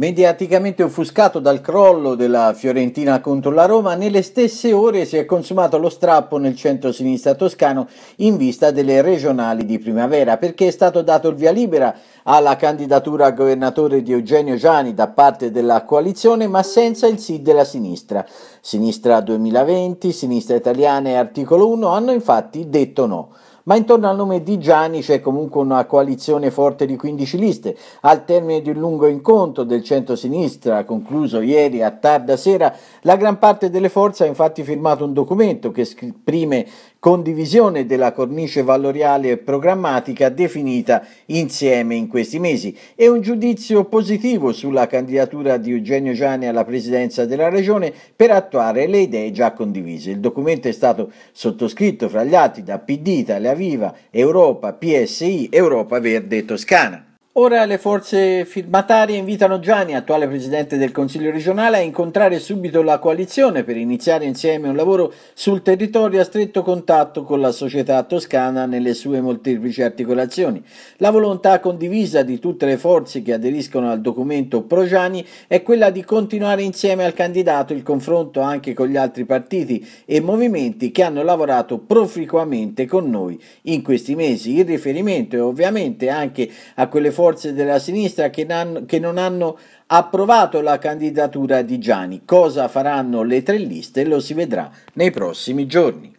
Mediaticamente offuscato dal crollo della Fiorentina contro la Roma, nelle stesse ore si è consumato lo strappo nel centro-sinistra toscano in vista delle regionali di primavera, perché è stato dato il via libera alla candidatura a governatore di Eugenio Gianni da parte della coalizione, ma senza il sì della sinistra. Sinistra 2020, Sinistra Italiana e Articolo 1 hanno infatti detto no ma intorno al nome di Gianni c'è comunque una coalizione forte di 15 liste. Al termine di un lungo incontro del centro-sinistra, concluso ieri a tarda sera, la gran parte delle forze ha infatti firmato un documento che esprime condivisione della cornice valoriale e programmatica definita insieme in questi mesi e un giudizio positivo sulla candidatura di Eugenio Gianni alla presidenza della regione per attuare le idee già condivise. Il documento è stato sottoscritto fra gli altri da PD, Italia Italia Viva, Europa, PSI, Europa Verde Toscana. Ora le forze firmatarie invitano Gianni, attuale presidente del Consiglio regionale, a incontrare subito la coalizione per iniziare insieme un lavoro sul territorio a stretto contatto con la società toscana nelle sue molteplici articolazioni. La volontà condivisa di tutte le forze che aderiscono al documento Pro Gianni è quella di continuare insieme al candidato il confronto anche con gli altri partiti e movimenti che hanno lavorato proficuamente con noi in questi mesi. Il riferimento è ovviamente anche a quelle forze forze della sinistra che, nan, che non hanno approvato la candidatura di Gianni. Cosa faranno le tre liste lo si vedrà nei prossimi giorni.